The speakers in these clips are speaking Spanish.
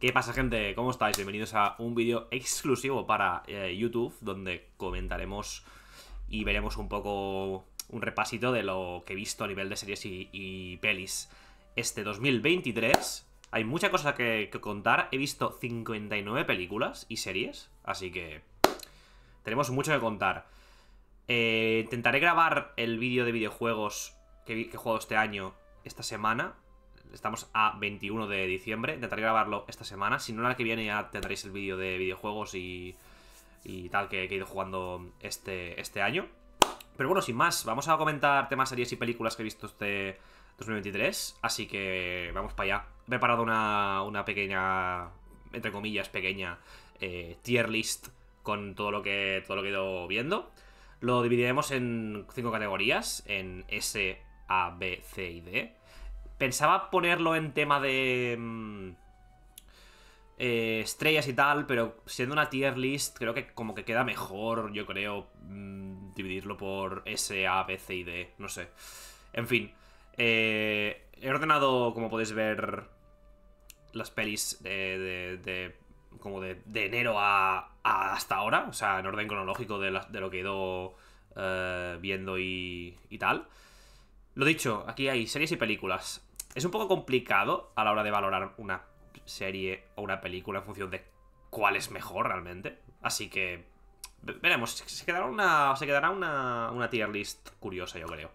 ¿Qué pasa gente? ¿Cómo estáis? Bienvenidos a un vídeo exclusivo para eh, YouTube donde comentaremos y veremos un poco un repasito de lo que he visto a nivel de series y, pelis este 2023. Hay mucha cosa que, contar, he visto 59 películas y series, así que tenemos mucho que contar. Eh, intentaré grabar el vídeo de videojuegos que, que he jugado este año, esta semana, estamos a 21 de diciembre. Intentaré grabarlo esta semana. Si no, la que viene ya tendréis el vídeo de videojuegos y, y tal que, he ido jugando este, este año. Pero bueno, sin más, vamos a comentar temas, series y películas que he visto este 2023. Así que vamos para allá. He preparado una, pequeña, entre comillas, pequeña eh, tier list con todo lo que todo lo que he ido viendo. Lo dividiremos en cinco categorías, en S, A, B, C y D. Pensaba ponerlo en tema de... Mm, eh, estrellas y tal, pero siendo una tier list, creo que como que queda mejor, yo creo, mm, dividirlo por S, A, B, C y D, no sé. En fin, eh, he ordenado, como podéis ver, las pelis de, de, de como de, enero a, hasta ahora, o sea, en orden cronológico de, lo que he ido eh, viendo y, y tal. Lo dicho, aquí hay series y películas. Es un poco complicado a la hora de valorar una serie o una película en función de cuál es mejor realmente. Así que veremos, se quedará una, se quedará una, una tier list curiosa, yo creo.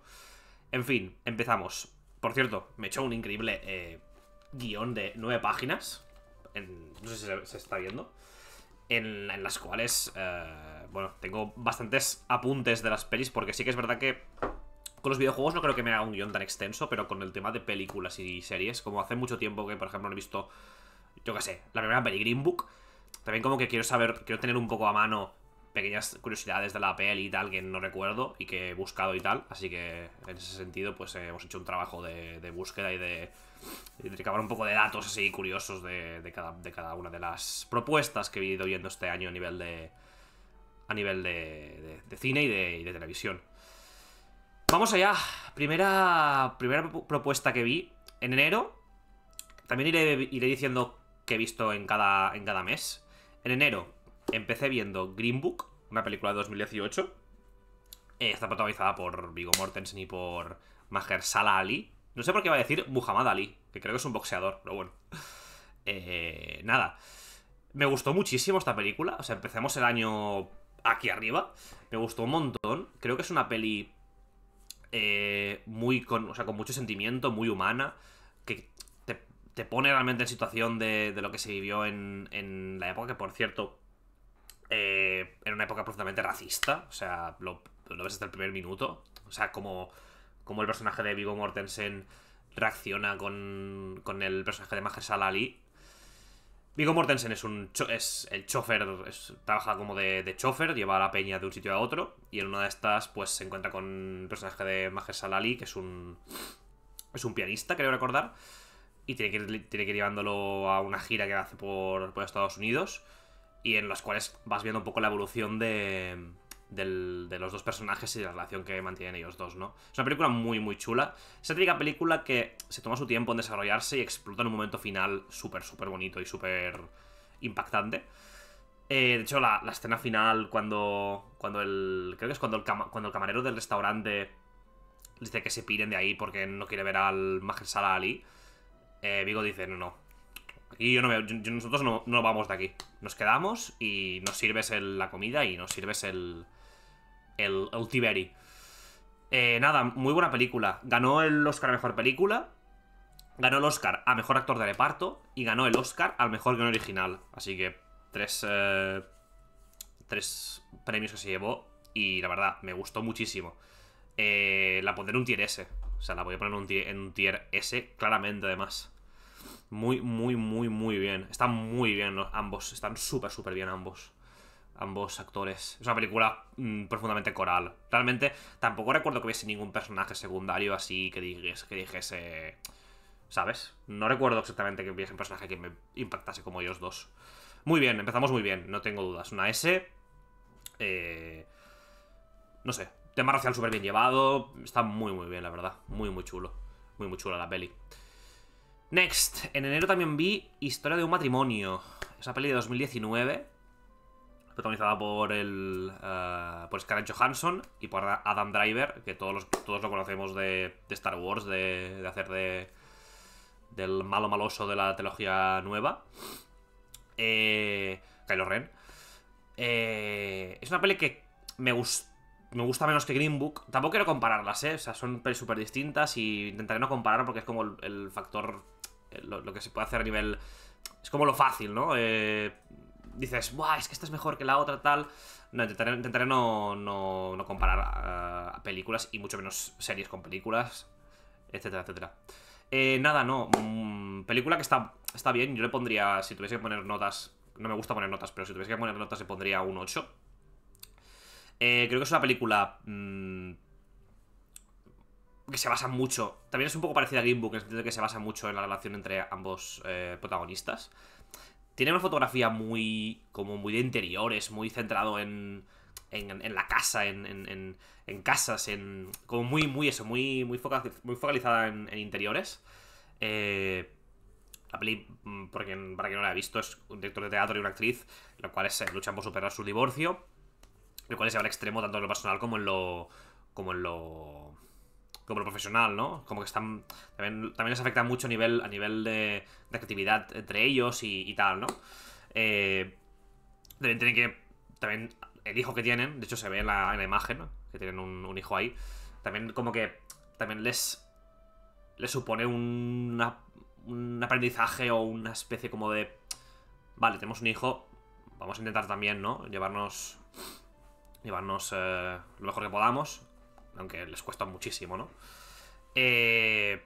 En fin, empezamos. Por cierto, me echó un increíble eh, guión de nueve páginas. no sé si se, está viendo. En, las cuales, eh, bueno, tengo bastantes apuntes de las pelis porque sí que es verdad que con los videojuegos no creo que me haga un guión tan extenso, pero con el tema de películas y series, como hace mucho tiempo que, por ejemplo, no he visto, yo qué sé, la primera peli Green Book, también como que quiero saber, quiero tener un poco a mano pequeñas curiosidades de la peli y tal que no recuerdo y que he buscado y tal, así que en ese sentido pues eh, hemos hecho un trabajo de, búsqueda y de, de, recabar un poco de datos así curiosos de, cada, de cada una de las propuestas que he ido viendo este año a nivel de, a nivel de, cine y de, televisión. Vamos allá. Primera, primera propuesta que vi en enero. También iré, diciendo que he visto en cada, en cada mes. En enero empecé viendo Green Book, una película de 2018. Eh, está protagonizada por Vigo Mortensen y por Mahershala Ali. No sé por qué va a decir Muhammad Ali, que creo que es un boxeador, pero bueno. Eh, nada. Me gustó muchísimo esta película. O sea, empecemos el año aquí arriba. Me gustó un montón. Creo que es una peli eh, muy con, con mucho sentimiento, muy humana, que te, pone realmente en situación de, lo que se vivió en, la época, que por cierto, eh, era una época profundamente racista, o sea, lo, ves hasta el primer minuto, o sea, como, como el personaje de Vigo Mortensen reacciona con, con el personaje de Mahershala Ali Vigo Mortensen es un es el chofer, trabaja como de, chofer, lleva a la peña de un sitio a otro, y en una de estas, pues se encuentra con el personaje de Majer Salali, que es un. Es un pianista, creo recordar. Y tiene que, ir, tiene que llevándolo a una gira que hace por, por Estados Unidos. Y en las cuales vas viendo un poco la evolución de de los dos personajes y de la relación que mantienen ellos dos, ¿no? Es una película muy, muy chula. Es una típica película que se toma su tiempo en desarrollarse y explota en un momento final súper, súper bonito y súper impactante. Eh, de hecho, la, escena final cuando, cuando el... Creo que es cuando el, cuando el camarero del restaurante dice que se piren de ahí porque no quiere ver al Mahershala Ali. Eh, Vigo dice, no, no, y yo no nosotros no, vamos de aquí. Nos quedamos y nos sirves la comida y nos sirves el, el, Tiberi. Eh, nada, muy buena película. Ganó el Oscar a Mejor Película, ganó el Oscar a Mejor Actor de Reparto y ganó el Oscar al Mejor guion Original. Así que tres, eh, tres premios que se llevó y la verdad, me gustó muchísimo. Eh, la pondré en un tier S. O sea, la voy a poner en un tier, S claramente además. Muy, muy, muy, muy bien. Están muy bien ambos. Están súper, súper bien ambos ambos actores. Es una película mm, profundamente coral. Realmente tampoco recuerdo que hubiese ningún personaje secundario así que dijese, que dijese ¿sabes? No recuerdo exactamente que hubiese un personaje que me impactase como ellos dos. Muy bien, empezamos muy bien, no tengo dudas. Una S. Eh, no sé, tema racial súper bien llevado. Está muy, muy bien, la verdad. Muy, muy chulo. Muy, muy chula la peli. Next, en enero también vi Historia de un matrimonio. Esa peli de 2019 protagonizada por el eh, por Scarlett Johansson y por Adam Driver, que todos todos lo conocemos de, Star Wars, de, de, hacer de del malo maloso de la trilogía nueva. Eh, Kylo Ren. Eh, es una peli que me, gusta me gusta menos que Green Book. Tampoco quiero compararlas, ¿eh? O sea, son pelis súper distintas y intentaré no comparar porque es como el, factor... Eh, lo, que se puede hacer a nivel... Es como lo fácil, ¿no? Eh, dices, ¡buah! Es que esta es mejor que la otra, tal. No, intentaré, no, comparar eh, películas y mucho menos series con películas, etcétera, etcétera. Eh, nada, no. Mm, película que está, está bien. Yo le pondría, si tuviese que poner notas, no me gusta poner notas, pero si tuviese que poner notas le pondría un 8. Eh, creo que es una película mm, que se basa mucho. También es un poco parecida a game Book en el sentido de que se basa mucho en la relación entre ambos protagonistas. Tiene una fotografía muy. como muy de interiores, muy centrado en. en, la casa, en, en, casas, en. como muy, muy eso, muy, muy, focalizada en, interiores. Eh, la peli, mm, porque, para quien no la ha visto, es un director de teatro y una actriz, la cual es eh, luchan por superar su divorcio, lo cual es va extremo tanto en lo personal como en lo. como en lo como lo profesional, ¿no? Como que están. También, les afecta mucho a nivel, a nivel de, de actividad entre ellos y, tal, ¿no? Eh, también tienen que. También el hijo que tienen, de hecho se ve en la, imagen, que tienen un, hijo ahí. También, como que. También les. Les supone un, un aprendizaje o una especie como de. Vale, tenemos un hijo. Vamos a intentar también, ¿no? Llevarnos. Llevarnos eh, lo mejor que podamos aunque les cuesta muchísimo, ¿no? Eh,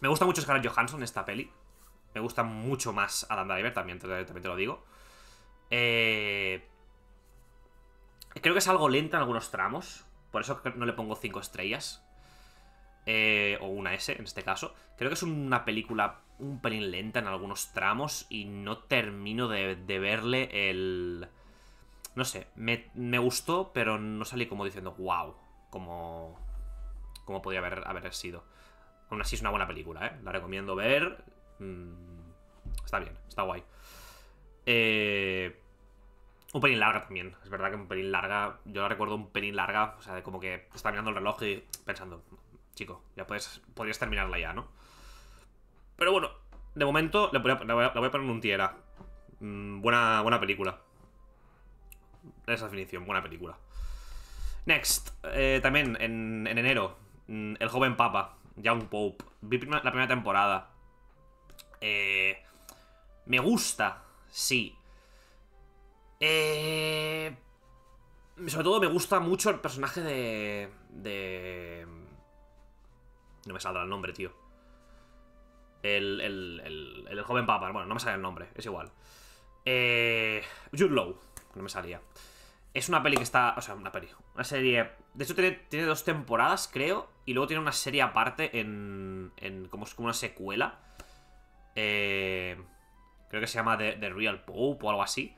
me gusta mucho Scarlett Johansson esta peli. Me gusta mucho más Adam Driver, también te, también te lo digo. Eh, creo que es algo lenta en algunos tramos. Por eso no le pongo 5 estrellas. Eh, o una S en este caso. Creo que es una película un pelín lenta en algunos tramos. Y no termino de, verle el. No sé, me, me gustó, pero no salí como diciendo, wow, como, como podía haber, haber sido. Aún así es una buena película, ¿eh? La recomiendo ver. Mm, está bien, está guay. Eh, un pelín larga también. Es verdad que un pelín larga. Yo la recuerdo un pelín larga. O sea, de como que está mirando el reloj y pensando, chico, ya puedes, podrías terminarla ya, ¿no? Pero bueno, de momento la voy a, poner en un tiera. Mm, buena, buena película. Esa definición, buena película. Next, eh, también en, enero, mm, el joven papa, Young Pope. Vi la primera temporada. Eh, me gusta, sí. Eh, sobre todo me gusta mucho el personaje de... No me saldrá el nombre, tío. El, el, joven papa, bueno, no me sale el nombre, es igual. Eh, Jude no me salía. Es una peli que está... O sea, una peli. Una serie... De hecho, tiene, tiene dos temporadas, creo. Y luego tiene una serie aparte en... en como es como una secuela. Eh, creo que se llama The, Real Pope o algo así.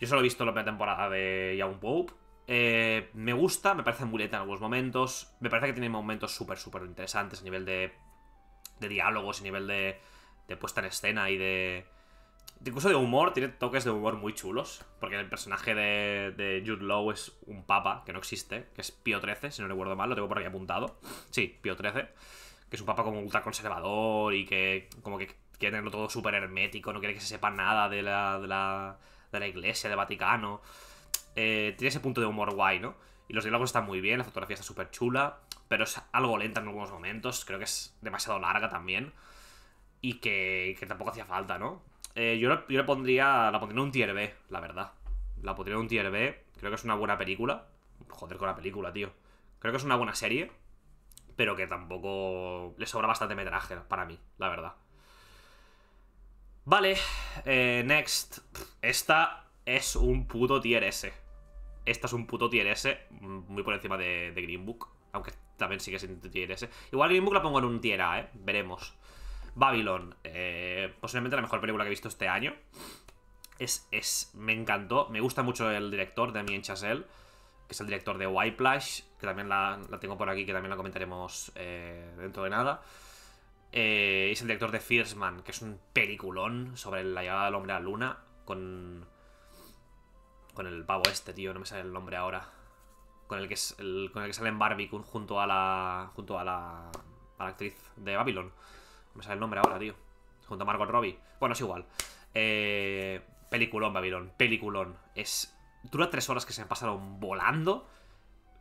Yo solo he visto la primera temporada de Young Pope. Eh, me gusta, me parece muy lenta en algunos momentos. Me parece que tiene momentos súper, súper interesantes a nivel de, de diálogos, a nivel de, de puesta en escena y de, Incluso de humor, tiene toques de humor muy chulos. Porque el personaje de, Jude Law es un papa que no existe, que es Pío XIII, si no recuerdo mal, lo tengo por aquí apuntado. Sí, Pío XIII. Que es un papa como ultra conservador y que como que quiere tenerlo todo súper hermético, no quiere que se sepa nada de la, de la, de la iglesia, del Vaticano. Eh, tiene ese punto de humor guay, ¿no? Y los diálogos están muy bien, la fotografía está súper chula, pero es algo lenta en algunos momentos, creo que es demasiado larga también. Y que tampoco hacía falta, ¿no? Eh, yo, la, pondría. La pondría en un tier B, la verdad. La pondría en un tier B. Creo que es una buena película. Joder con la película, tío. Creo que es una buena serie. Pero que tampoco. Le sobra bastante metraje para mí, la verdad. Vale. Eh, next. Esta es un puto tier S. Esta es un puto tier S. Mm, muy por encima de, de Green Book. Aunque también sigue siendo tier S. Igual Green la pongo en un tier A, ¿eh? Veremos. Babylon, eh, posiblemente la mejor película que he visto este año. Es, es, me encantó, me gusta mucho el director, Damien Chazelle, que es el director de Whiplash, que también la, tengo por aquí, que también la comentaremos eh, dentro de nada. Eh, es el director de Fierce Man, que es un peliculón sobre la llegada del hombre a la luna, con... Con el pavo este, tío, no me sale el nombre ahora. Con el que, es con el que sale en Barbie junto a la... junto a la, a la actriz de Babylon. Me sale el nombre ahora, tío. Junto a Margot Robbie. Bueno, es igual. Eh, peliculón, Babilón. Peliculón. Es. Dura tres horas que se me pasaron volando.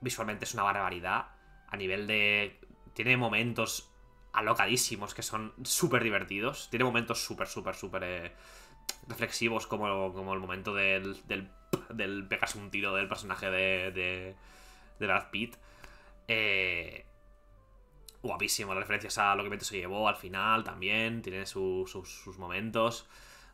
Visualmente es una barbaridad. A nivel de. Tiene momentos alocadísimos que son súper divertidos. Tiene momentos súper, súper, súper eh, reflexivos, como, como, el momento del, del, del pegas un tiro del personaje de, de, de Brad Pitt. Eh, guapísimo. Las referencias a lo que Beto se llevó al final también. Tiene sus momentos.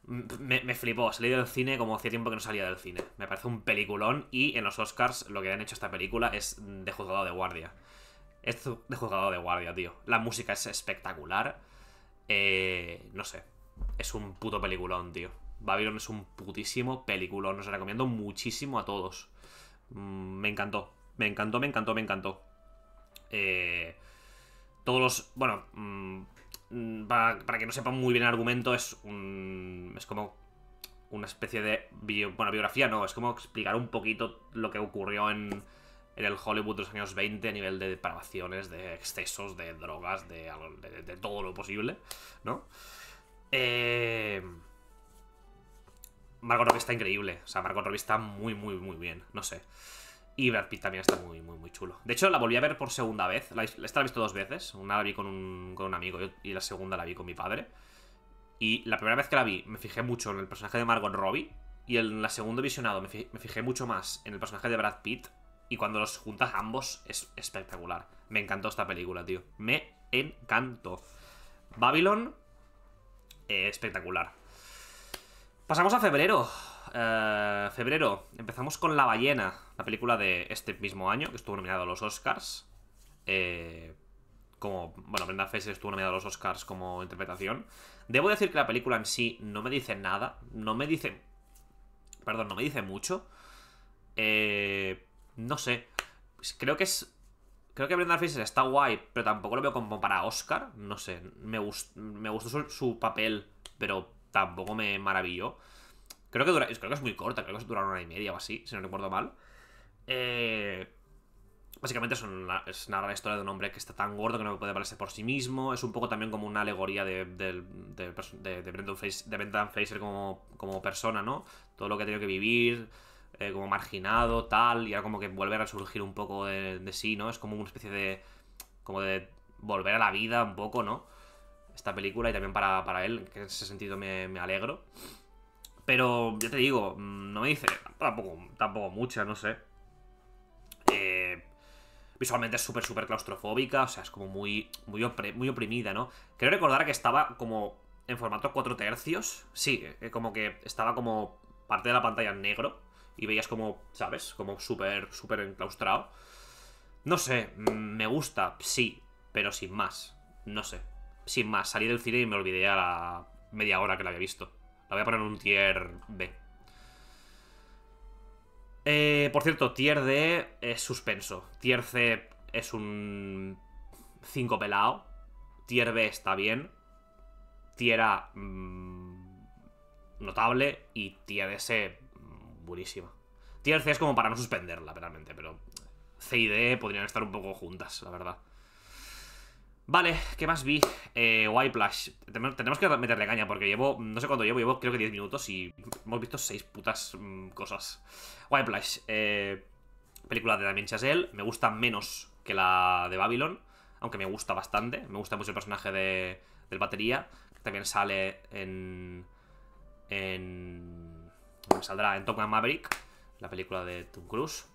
Mm, me, flipó, salí del cine como hacía tiempo que no salía del cine. Me parece un peliculón y en los Oscars lo que han hecho esta película es de juzgado de guardia. Es de juzgado de guardia, tío. La música es espectacular. Eh, no sé. Es un puto peliculón, tío. Babylon es un putísimo peliculón. Os recomiendo muchísimo a todos. Mm, me encantó. Me encantó, me encantó, me encantó. Eh, todos los. Bueno, mm, para, que no sepan muy bien el argumento, es un. Es como una especie de. bueno, biografía no, es como explicar un poquito lo que ocurrió en, en el Hollywood de los años 20 a nivel de depravaciones, de excesos, de drogas, de, todo lo posible, ¿no? Eh. Margot está increíble. O sea, Marco Robbie está muy, muy, muy bien. No sé. Y Brad Pitt también está muy, muy, muy chulo. De hecho, la volví a ver por segunda vez. La, esta la he visto dos veces. Una la vi con un, amigo y la segunda la vi con mi padre. Y la primera vez que la vi, me fijé mucho en el personaje de Margot Robbie. Y en la segunda visionado, me fijé, mucho más en el personaje de Brad Pitt. Y cuando los juntas ambos, es espectacular. Me encantó esta película, tío. Me encantó. Babylon, eh, espectacular. Pasamos a febrero. Eh, febrero, empezamos con La ballena, la película de este mismo año, que estuvo nominada a los Oscars. Eh, como, bueno, Brenda Fraser estuvo nominada a los Oscars como interpretación. Debo decir que la película en sí no me dice nada, no me dice... Perdón, no me dice mucho. Eh, no sé, pues creo que es... Creo que Brenda Fraser está guay, pero tampoco lo veo como para Oscar. No sé, me, me gustó su, su papel, pero tampoco me maravilló. Creo que, es muy corta, creo que dura una hora y media o así, si no recuerdo mal. Eh, básicamente es, una, es la historia de un hombre que está tan gordo que no puede valerse por sí mismo. Es un poco también como una alegoría de, de, de, de, Brendan, Fraser, como, como, persona, ¿no? Todo lo que ha tenido que vivir, eh, como marginado, tal, y ahora como que vuelve a resurgir un poco de, sí, ¿no? Es como una especie de... como de volver a la vida un poco, ¿no? Esta película y también para, él, que en ese sentido me, me alegro. Pero, ya te digo, mm, no me dice tampoco, mucha, no sé. Eh, visualmente es súper, súper claustrofóbica, o sea, es como muy, muy, muy oprimida, ¿no? Creo recordar que estaba como en formato 4 tercios, sí, eh, como que estaba como parte de la pantalla en negro y veías como, ¿sabes? Como súper, súper enclaustrado. No sé, mm, me gusta, sí, pero sin más, no sé. Sin más, salí del cine y me olvidé a la media hora que la había visto. La voy a poner un tier B. Eh, por cierto, tier D es suspenso. Tier C es un 5 pelado. Tier B está bien. Tier A mm, notable. Y tier S mm, buenísima. Tier C es como para no suspenderla, realmente, pero C y D podrían estar un poco juntas, la verdad. Vale, ¿qué más vi? Eh, Whiplash. Tenemos que meterle caña porque llevo, no sé cuánto llevo, llevo creo que 10 minutos y hemos visto 6 putas mm, cosas. Whiplash, eh, película de Damien Chazelle, me gusta menos que la de Babylon, aunque me gusta bastante, me gusta mucho el personaje de, del batería, también sale en... en... saldrá en Top Maverick, la película de Tom Cruise.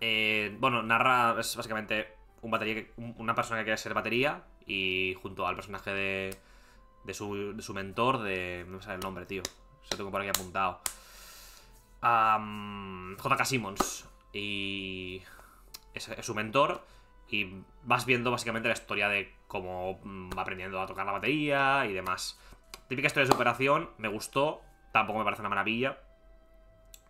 Eh, bueno, narra, es básicamente batería una persona que quiere ser batería y junto al personaje de, de, su, mentor, de... no me sale el nombre, tío. Se lo tengo por aquí apuntado. JK Simmons. Y es, su mentor. Y vas viendo básicamente la historia de cómo mm, va aprendiendo a tocar la batería y demás. Típica historia de superación, me gustó. Tampoco me parece una maravilla.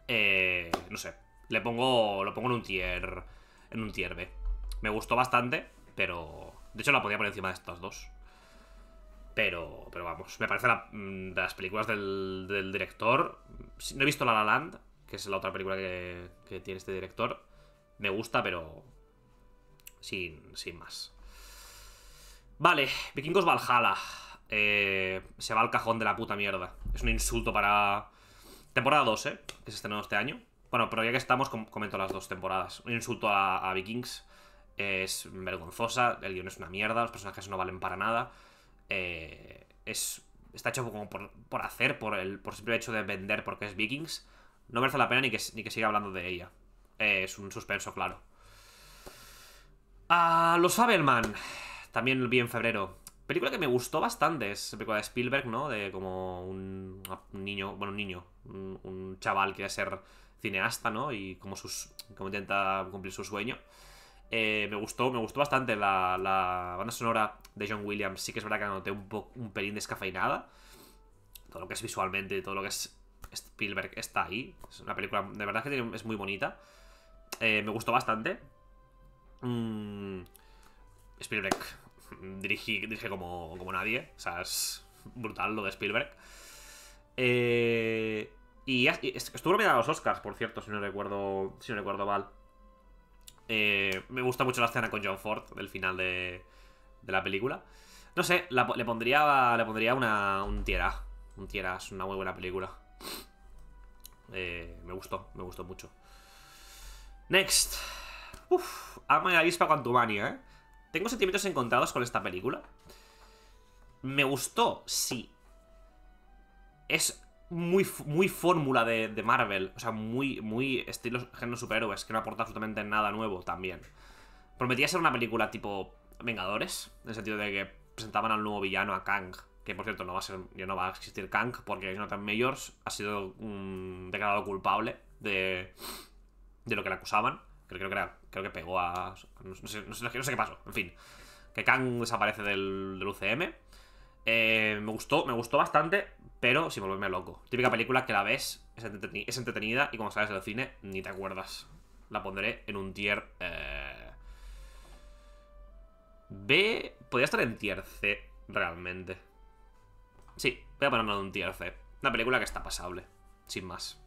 Eh, no sé. Le pongo. Lo pongo en un tier. En un tier B. Me gustó bastante, pero... De hecho, la podía poner encima de estas dos. Pero, pero vamos, me parece mm, de las películas del, director. No he visto La La Land, que es la otra película que, tiene este director. Me gusta, pero sin, sin más. Vale, Vikingos Valhalla. Eh, se va al cajón de la puta mierda. Es un insulto para... Temporada 2, ¿eh? Que se estrenó este año. Bueno, pero ya que estamos, comento las dos temporadas. Un insulto a, a Vikings es vergonzosa, el guión es una mierda, los personajes no valen para nada. Eh, es, está hecho como por, por, hacer, por el por simple hecho de vender porque es Vikings. No merece la pena ni que, siga hablando de ella. Eh, es un suspenso, claro. A ah, los Fabelman. También lo vi en febrero. Película que me gustó bastante. Es película de Spielberg, ¿no? De como un, niño, bueno, un niño, un, chaval que quiere ser cineasta, ¿no? Y como, sus, como intenta cumplir su sueño. Eh, me gustó, me gustó bastante la, banda sonora de John Williams. Sí que es verdad que anoté un, poco un pelín descafeinada. Todo lo que es visualmente, todo lo que es Spielberg está ahí. Es una película, de verdad que es muy bonita. Eh, me gustó bastante. Mm, Spielberg dirige, como, como nadie. O sea, es brutal lo de Spielberg. Eh, y, estuvo nominada a los Oscars, por cierto, si no recuerdo, si no recuerdo mal. Eh, me gusta mucho la escena con John Ford del final de, la película. No sé, le pondría le pondría una, un tierra. Un tierra, es una muy buena película. Eh, me gustó, me gustó mucho. Next. Uf, Ama y ¿eh? Tengo sentimientos encontrados con esta película. Me gustó, sí. Es muy, muy fórmula de, Marvel, o sea, muy, muy estilo género superhéroes, que no aporta absolutamente nada nuevo también. Prometía ser una película tipo Vengadores, en el sentido de que presentaban al nuevo villano, a Kang, que por cierto no va a ser, ya no va a existir Kang, porque Jonathan Mayors ha sido declarado culpable de, de lo que le acusaban. Creo, que, creo que pegó a... No sé, qué pasó, en fin. Que Kang desaparece del UCM eh, me gustó, me gustó bastante, pero sin volverme loco. Típica película que la ves, es, entretenida, y cuando sabes del cine, ni te acuerdas. La pondré en un tier... Eh... B... Podría estar en tier C, realmente. Sí, voy a ponerla en un tier C. Una película que está pasable, sin más.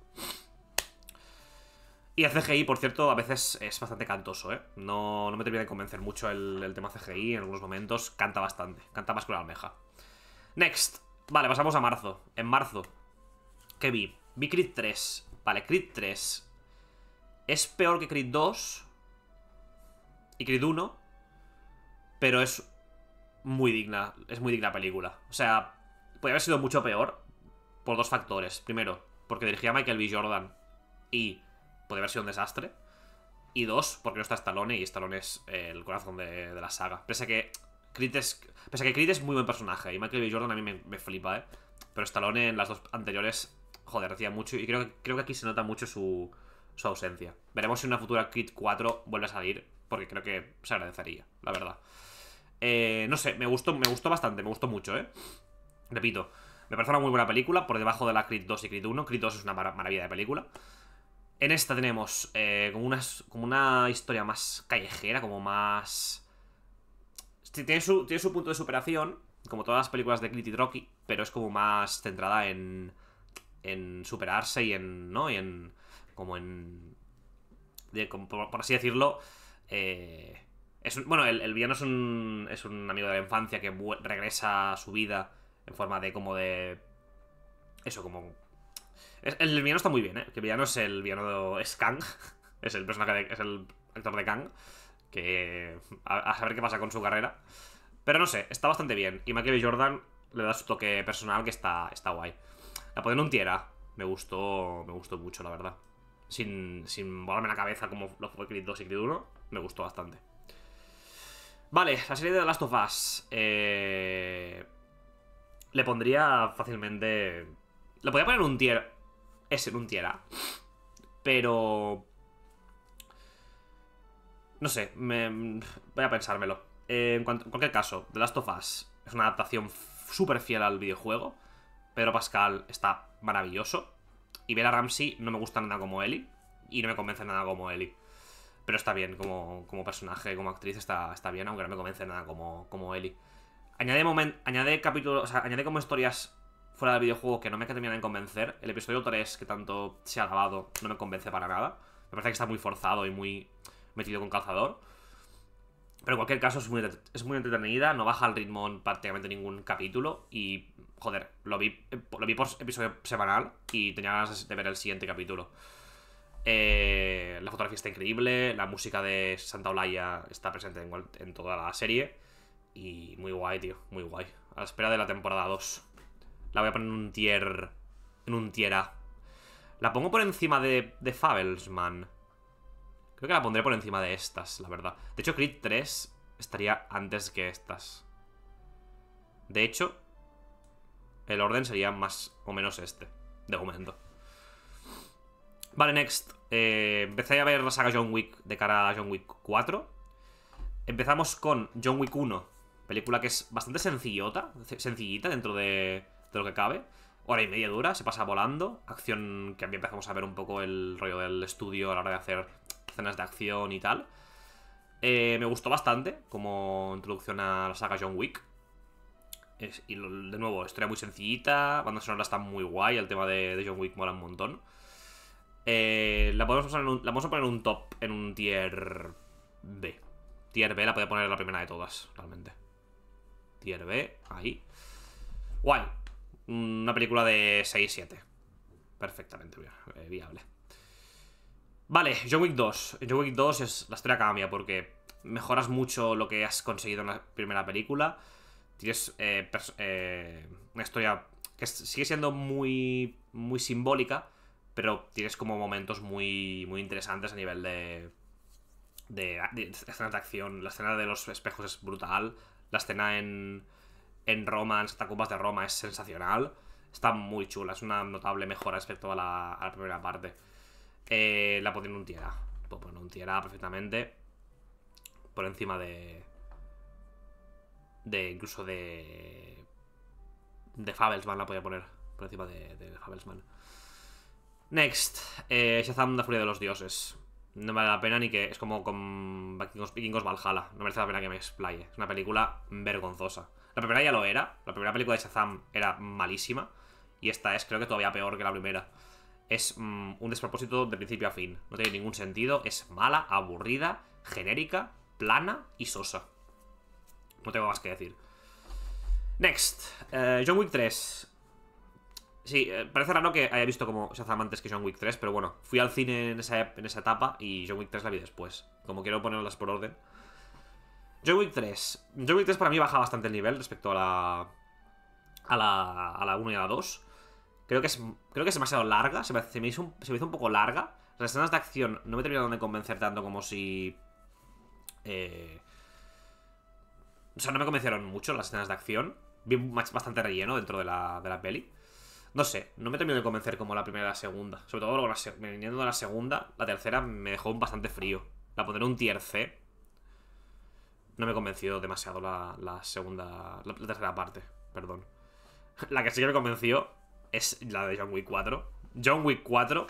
Y el CGI, por cierto, a veces es bastante cantoso, ¿eh? No, no me termina de convencer mucho el, el tema CGI en algunos momentos. Canta bastante. Canta más que la almeja. Next. Vale, pasamos a marzo. En marzo. ¿Qué vi? Vi Crit 3. Vale, Crit 3. Es peor que Crit 2. Y Crit 1. Pero es muy digna. Es muy digna película. O sea, podría haber sido mucho peor. Por dos factores. Primero, porque dirigía Michael B. Jordan. Y podría haber sido un desastre. Y dos, porque no está Stallone. Y Stallone es el corazón de, de la saga. Pese a que Creed es... Pese a que Creed es muy buen personaje y Michael B. Jordan a mí me, flipa, ¿eh? Pero Stallone en las dos anteriores, joder, hacía mucho y creo, creo que aquí se nota mucho su, su ausencia. Veremos si una futura Creed 4 vuelve a salir, porque creo que se agradecería, la verdad. Eh, no sé, me gustó, me gustó bastante, me gustó mucho, ¿eh? Repito, me parece una muy buena película, por debajo de la Creed 2 y Creed 1. Creed 2 es una maravilla de película. En esta tenemos eh, como una historia más callejera, como más tiene su, punto de superación, como todas las películas de Clint y Rocky, pero es como más centrada en, en superarse y en, ¿no? Y en, como en, por, así decirlo, eh, es bueno, el, el, villano es un, es un amigo de la infancia que regresa a su vida en forma de como de... Eso, como... el villano está muy bien, ¿eh? el villano es el villano es Kang, el personaje es el actor de Kang que a, saber qué pasa con su carrera. Pero no sé, está bastante bien. Y Michael Jordan le da su toque personal que está, está guay. La ponen un tiera. Me gustó, me gustó mucho, la verdad. Sin, sin volarme la cabeza como lo fue Creed 2 y Creed 1, me gustó bastante. Vale, la serie de The Last of Us. Eh... Le pondría fácilmente. Le podría poner un tier. Es en un tier A. Pero no sé, me, voy a pensármelo. Eh, en, cualquier caso, The Last of Us es una adaptación súper fiel al videojuego. Pero Pascal está maravilloso. Y Bella Ramsey no me gusta nada como Ellie. Y no me convence nada como Ellie. Pero está bien, como, como personaje, como actriz, está, está bien, aunque no me convence nada como, como Ellie. Añade, añade capítulos, añade como historias fuera del videojuego que no me terminan de convencer. El episodio 3, que tanto se ha grabado no me convence para nada. Me parece que está muy forzado y muy metido con calzador. Pero en cualquier caso es muy, entretenida, no baja el ritmo en prácticamente ningún capítulo y, joder, lo vi, por episodio semanal y tenía ganas de ver el siguiente capítulo. Eh, la fotografía está increíble, la música de Santa Olaya está presente en, toda la serie. Y muy guay, tío, muy guay. A la espera de la temporada 2. La voy a poner en un tier. En un tier A. La pongo por encima de, de Man. Creo que la pondré por encima de estas, la verdad. De hecho, Creed 3 estaría antes que estas. De hecho, el orden sería más o menos este, de momento. Vale, next. Eh, empecé a ver la saga John Wick de cara a John Wick 4. Empezamos con John Wick 1, película que es bastante sencillota, sencillita dentro de, de lo que cabe. Hora y media dura, se pasa volando. Acción que también empezamos a ver un poco el rollo del estudio a la hora de hacer escenas de acción y tal. Eh, me gustó bastante como introducción a la saga John Wick. y de nuevo, historia muy sencillita, banda sonora está muy guay, el tema de, John Wick mola un montón. Eh, la, podemos poner en un, vamos a poner un top, en un tier B. Tier B la puede poner en la primera de todas, realmente. Tier B, ahí. Guay. Una película de 6-7. Perfectamente eh, viable. Vale, John Wick 2. John Wick 2 es, la historia cambia porque mejoras mucho lo que has conseguido en la primera película. Tienes eh, eh, una historia que sigue siendo muy, muy simbólica, pero tienes como momentos muy, muy interesantes a nivel de, de, de, escenas de acción. La escena de los espejos es brutal. La escena en, en Roma, en Catacumbas de Roma, es sensacional. Está muy chula, es una notable mejora respecto a la primera parte. Eh, la podía tiara. Puedo poner pues, un perfectamente. Por encima de. De. Incluso de. De Fablesman la podía poner. Por encima de, de Next. Eh, Shazam, la furia de los dioses. No vale la pena ni que. Es como con Vikingos, Valhalla. No merece la pena que me explaye. Es una película vergonzosa. La primera ya lo era. La primera película de Shazam era malísima. Y esta es, creo que todavía peor que la primera es mm, un despropósito de principio a fin. No tiene ningún sentido, es mala, aburrida, genérica, plana y sosa. No tengo más que decir. Next, eh, John Wick 3. Sí, eh, parece raro que haya visto como Shazam antes que John Wick 3, pero bueno, fui al cine en esa, en esa etapa y John Wick 3 la vi después. Como quiero ponerlas por orden. John Wick 3. John Wick 3 para mí baja bastante el nivel respecto a la. a la. a la 1 y a la 2. Creo que es, creo que es demasiado larga. Se me, hizo un, poco larga. Las escenas de acción no me terminaron de convencer tanto como si... Eh, o sea, no me convencieron mucho las escenas de acción. Vi bastante relleno dentro de la, peli. No sé, no me terminó de convencer como la primera y la segunda. Sobre todo luego, viniendo de la segunda, la tercera me dejó bastante frío. La pondré un tier C. No me convenció demasiado la, segunda. La, la, tercera parte, perdón. La que sí que me convenció es la de John Wick 4. John Wick 4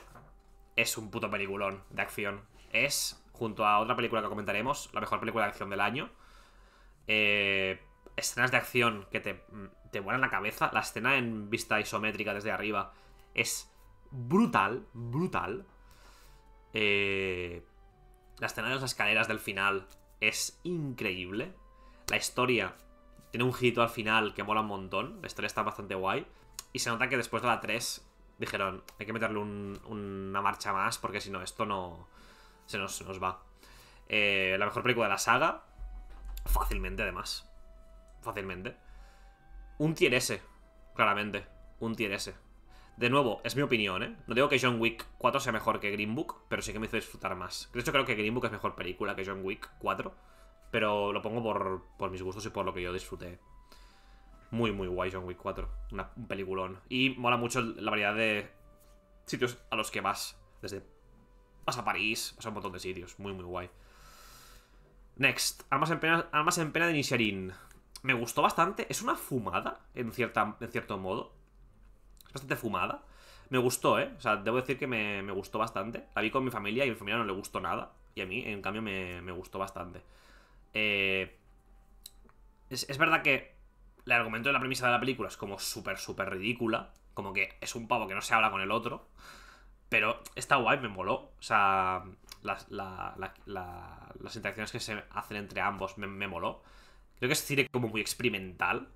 es un puto peliculón de acción. Es, junto a otra película que comentaremos, la mejor película de acción del año. Eh, escenas de acción que te, te vuelan la cabeza. La escena en vista isométrica desde arriba es brutal, brutal. Eh, la escena de las escaleras del final es increíble. La historia tiene un giro al final que mola un montón. La historia está bastante guay. Y se nota que después de la 3 dijeron, hay que meterle una marcha más porque si no, esto no se nos, va. Eh, la mejor película de la saga, fácilmente además. Fácilmente. Un tier S, claramente. Un tier S. De nuevo, es mi opinión, ¿eh? No digo que John Wick 4 sea mejor que Green Book, pero sí que me hizo disfrutar más. De hecho, creo que Green Book es mejor película que John Wick 4, pero lo pongo por, por mis gustos y por lo que yo disfruté. Muy, muy guay John Wick 4. un peliculón. Y mola mucho la variedad de sitios a los que vas. Desde... Vas a París, vas a un montón de sitios. Muy, muy guay. Next. Armas en pena, en pena de Nisharin. Me gustó bastante. Es una fumada, en, cierta, en cierto modo. Es bastante fumada. Me gustó, ¿eh? O sea, debo decir que me, gustó bastante. La vi con mi familia y a mi familia no le gustó nada. Y a mí, en cambio, me, gustó bastante. Eh, es verdad que el argumento de la premisa de la película es como súper, súper ridícula. Como que es un pavo que no se habla con el otro. Pero está guay, me moló. O sea, las, interacciones que se hacen entre ambos me, moló. Creo que es cine como muy experimental.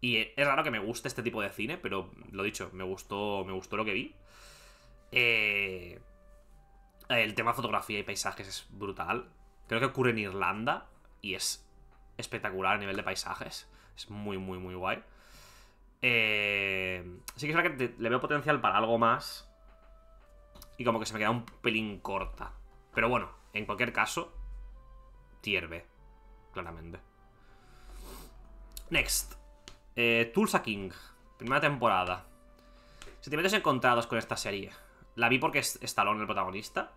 Y es raro que me guste este tipo de cine, pero lo dicho, me gustó, me gustó lo que vi. Eh, el tema fotografía y paisajes es brutal. Creo que ocurre en Irlanda y es espectacular a nivel de paisajes. Es muy, muy, muy guay. Eh, sí que es verdad que le veo potencial para algo más. Y como que se me queda un pelín corta. Pero bueno, en cualquier caso, tierve, Claramente. Next. Eh, Tulsa King. Primera temporada. Sentimientos encontrados con esta serie. La vi porque es Stallone el protagonista.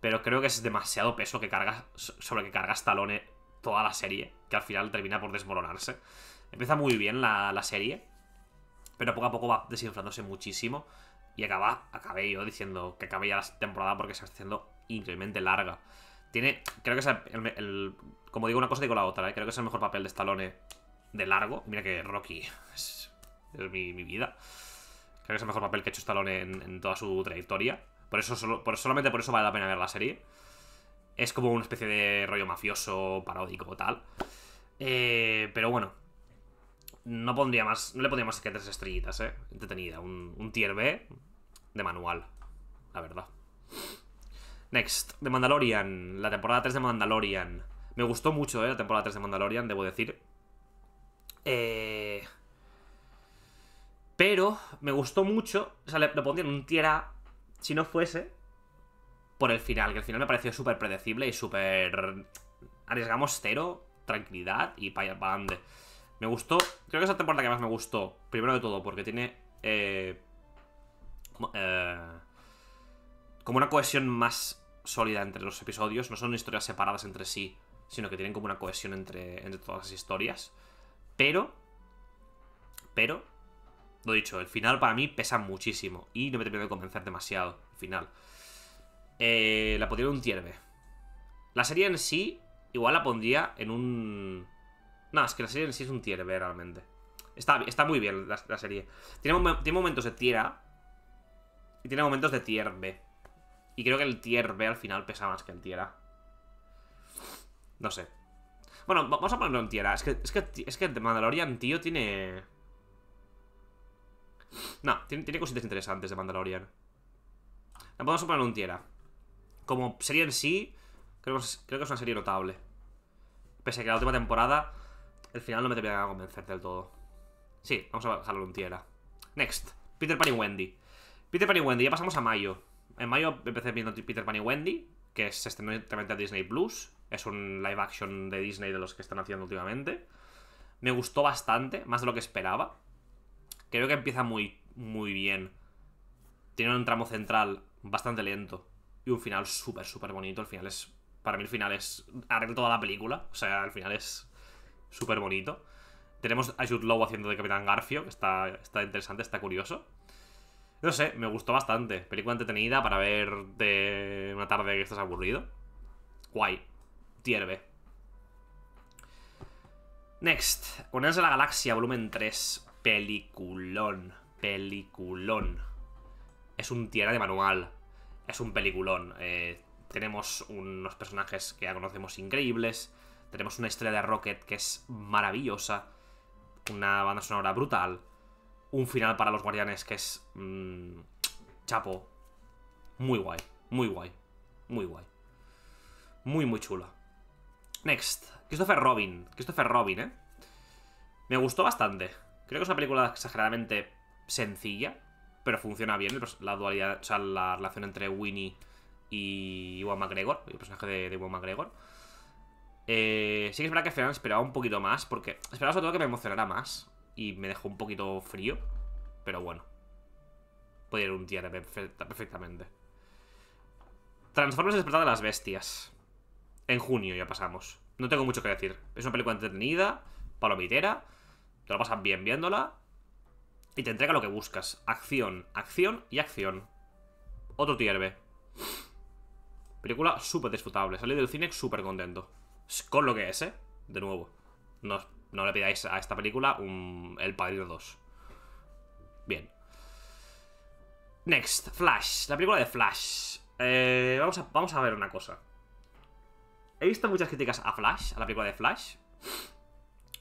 Pero creo que es demasiado peso que carga, sobre que carga Stallone toda la serie, que al final termina por desmoronarse. Empieza muy bien la, serie, pero poco a poco va desinflándose muchísimo y acaba, acabé yo diciendo que acabé ya la temporada porque se está haciendo increíblemente larga. Tiene, creo que es el, como digo una cosa digo la otra, ¿eh? creo que es el mejor papel de Stallone de largo. Mira que Rocky es, mi, vida. Creo que es el mejor papel que ha hecho Stallone en, toda su trayectoria. Por eso, solo, solamente por eso vale la pena ver la serie. Es como una especie de rollo mafioso, paródico o tal. Eh, pero bueno. No pondría más. No le pondría más que tres estrellitas, eh. Entretenida. Un, tier B de manual. La verdad. Next, The Mandalorian. La temporada 3 de Mandalorian. Me gustó mucho, eh, la temporada 3 de Mandalorian, debo decir. Eh. Pero me gustó mucho. O sea, le, pondría un tier A si no fuese por el final, que el final me pareció súper predecible y súper... Arriesgamos cero, tranquilidad y para adelante. Me gustó, creo que es la temporada que más me gustó, primero de todo, porque tiene... Eh, eh, como una cohesión más sólida entre los episodios, no son historias separadas entre sí, sino que tienen como una cohesión entre, entre todas las historias. Pero, pero, lo dicho, el final para mí pesa muchísimo y no me termino de convencer demasiado, el final. Eh, la pondría en un tier B. La serie en sí, igual la pondría en un... No, es que la serie en sí es un tier B realmente. Está, está muy bien la, serie. Tiene, momentos de tier y tiene momentos de tier B. Y creo que el tier B al final pesa más que el tier No sé. Bueno, vamos a ponerlo en tier Es que, es que, es Mandalorian, tío, tiene... No, tiene, cositas interesantes de Mandalorian. La podemos poner en un tier como serie en sí, creo, creo que es una serie notable. Pese a que la última temporada, el final no me termina que convencer del todo. Sí, vamos a bajarlo un tierra. Next, Peter Pan y Wendy. Peter Pan y Wendy, ya pasamos a mayo. En mayo empecé viendo Peter Pan y Wendy, que es estrenó directamente a Disney Plus. Es un live action de Disney de los que están haciendo últimamente. Me gustó bastante, más de lo que esperaba. Creo que empieza muy, muy bien. Tiene un tramo central bastante lento. Y un final súper, súper bonito. El final es. Para mí, el final es. Arregla toda la película. O sea, el final es súper bonito. Tenemos a Jude Law haciendo de Capitán Garfio, que está, está interesante, está curioso. No sé, me gustó bastante. Película entretenida para ver de una tarde que estás aburrido. Guay. Tierve. Next. Guardianes de la Galaxia, volumen 3. Peliculón. Peliculón. Es un tierra de manual es un peliculón. Eh, tenemos unos personajes que ya conocemos increíbles. Tenemos una estrella de Rocket que es maravillosa. Una banda sonora brutal. Un final para los guardianes que es... Mm, chapo. Muy guay. Muy guay. Muy guay. Muy, muy chula. Next. Christopher Robin. Christopher Robin, ¿eh? Me gustó bastante. Creo que es una película exageradamente sencilla pero funciona bien la dualidad, o sea, la relación entre Winnie y Iwan McGregor, el personaje de, Iwan McGregor. Eh, sí que es verdad que al final esperaba un poquito más, porque esperaba sobre todo que me emocionara más y me dejó un poquito frío, pero bueno. Puede ir un día perfectamente. Transformers Despertar de las Bestias. En junio ya pasamos. No tengo mucho que decir. Es una película entretenida, palomitera, te lo pasas bien viéndola y te entrega lo que buscas. Acción, acción y acción. Otro tierbe. Película súper disfrutable. Salí del cine súper contento. Con lo que es, ¿eh? De nuevo. No, le pidáis a esta película un, El Padrino 2. Bien. Next, Flash. La película de Flash. Eh, vamos, vamos a ver una cosa. He visto muchas críticas a Flash, a la película de Flash.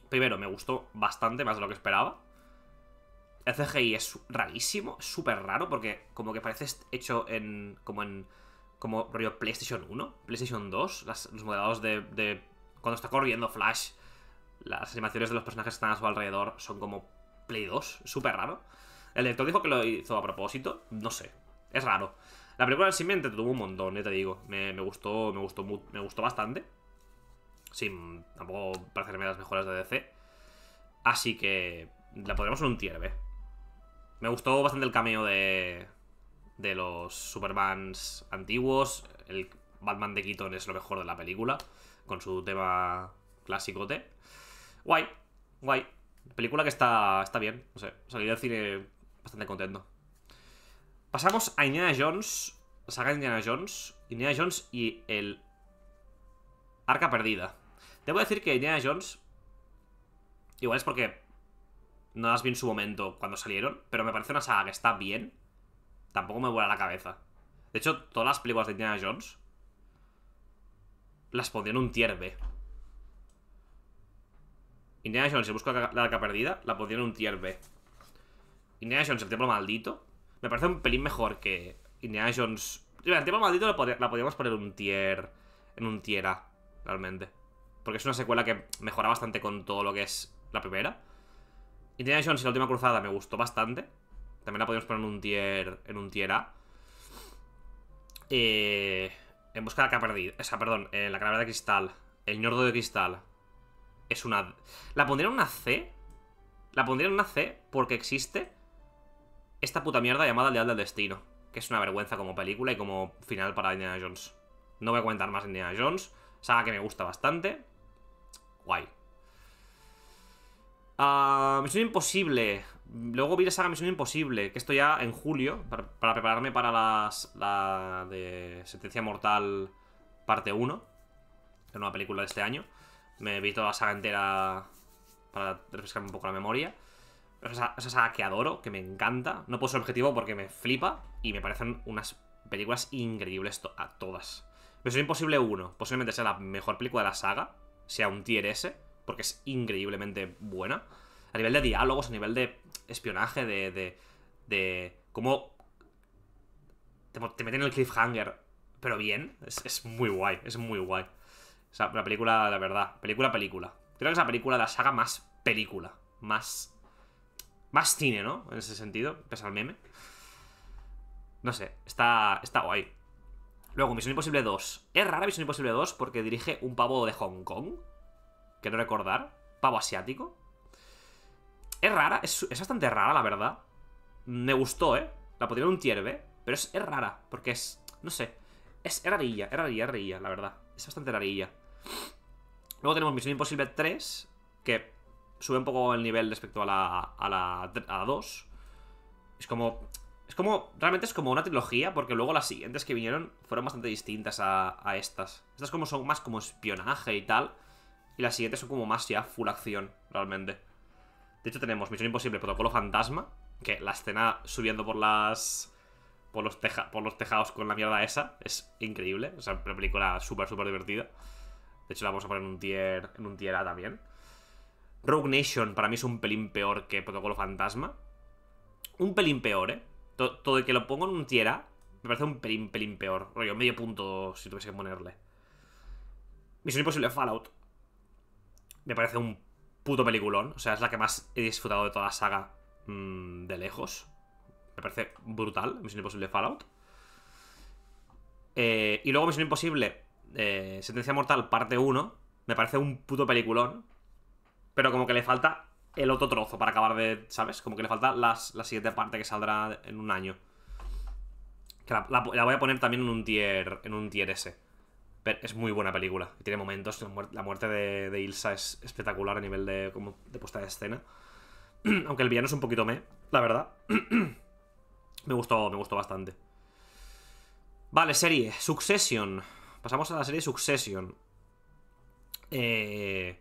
Primero, me gustó bastante más de lo que esperaba. El CGI es rarísimo, súper raro, porque como que parece hecho en. como en. como rollo PlayStation 1, PlayStation 2, los modelados de, cuando está corriendo Flash, las animaciones de los personajes que están a su alrededor son como Play 2, súper raro. El director dijo que lo hizo a propósito, no sé, es raro. La película en sí tuvo un montón, ya eh, te digo, me, gustó, me gustó, me gustó bastante. Sin tampoco parecerme las mejores de DC. Así que la podremos en un tier, ¿eh? Me gustó bastante el cameo de, de los Supermans antiguos. El Batman de Keaton es lo mejor de la película, con su tema clásico T. Guay, guay. Película que está, está bien, no sé. Salí del cine bastante contento. Pasamos a Indiana Jones, saga Indiana Jones, Indiana Jones y el Arca Perdida. Debo decir que Indiana Jones, igual es porque no las vi su momento cuando salieron, pero me parece una saga que está bien. Tampoco me vuela la cabeza. De hecho, todas las películas de Indiana Jones las pondría en un tier B. Indiana Jones, si busco la arca perdida, la pondría en un tier B. Indiana Jones, el templo maldito, me parece un pelín mejor que Indiana Jones. El templo maldito la, podríamos poner un tier. En un tier A, realmente. Porque es una secuela que mejora bastante con todo lo que es la primera. Indiana Jones y la última cruzada me gustó bastante. También la podemos poner en un tier, en un tier A. Eh, en busca de la ha perdida. O sea, perdón, eh, la calavera de cristal. El ñordo de cristal. Es una... La pondría en una C. La pondría en una C porque existe esta puta mierda llamada Leal del Destino. Que es una vergüenza como película y como final para Indiana Jones. No voy a comentar más Indiana Jones. Saga que me gusta bastante. Guay. Ah. Misión Imposible. Luego vi la saga Misión Imposible, que esto ya en julio, para, prepararme para las, la de Sentencia Mortal parte 1, La nueva una película de este año. Me vi toda la saga entera para refrescarme un poco la memoria. Esa, saga que adoro, que me encanta. No puedo ser objetivo porque me flipa y me parecen unas películas increíbles a todas. Misión Imposible 1, posiblemente sea la mejor película de la saga, sea un tier S porque es increíblemente buena. A nivel de diálogos, a nivel de espionaje, de, de, cómo te, meten en el cliffhanger, pero bien, es, muy guay, es muy guay. O sea, una película, la verdad, película, película. Creo que esa película de la saga más película, más... Más cine, ¿no? En ese sentido, pese al meme. No sé, está, está guay. Luego, Misión Imposible 2. Es rara Misión Imposible 2 porque dirige un pavo de Hong Kong. Quiero recordar. Pavo asiático. Es rara, es, bastante rara, la verdad. Me gustó, ¿eh? La podría un tier pero es, rara, porque es... No sé. Es, rarilla, es rarilla, es rarilla, la verdad. Es bastante rarilla. Luego tenemos Misión Imposible 3, que sube un poco el nivel respecto a la, a la, a la 2. Es como... Es como, realmente es como una trilogía, porque luego las siguientes que vinieron fueron bastante distintas a, a estas. Estas como son más como espionaje y tal, y las siguientes son como más ya full acción, realmente. De hecho, tenemos Misión Imposible, Protocolo Fantasma, que la escena subiendo por las... Por los, teja, por los tejados con la mierda esa es increíble. O sea, una película súper, súper divertida. De hecho, la vamos a poner en un tier, en un A también. Rogue Nation para mí es un pelín peor que Protocolo Fantasma. Un pelín peor, ¿eh? Todo, todo el que lo pongo en un tier A me parece un pelín, pelín peor. Rollo, medio punto si tuviese que ponerle. Misión Imposible Fallout me parece un puto peliculón. O sea, es la que más he disfrutado de toda la saga mm, de lejos. Me parece brutal. Misión Imposible Fallout. Eh, y luego Misión Imposible eh, Sentencia Mortal parte 1. Me parece un puto peliculón. Pero como que le falta el otro trozo para acabar de. ¿Sabes? Como que le falta las, la siguiente parte que saldrá en un año. la, voy a poner también en un tier. En un tier ese es muy buena película. Tiene momentos. La muerte de, Ilsa es espectacular a nivel de, como, de puesta de escena. Aunque el villano es un poquito me, la verdad. me, gustó, me gustó bastante. Vale, serie. Succession. Pasamos a la serie Succession. Eh,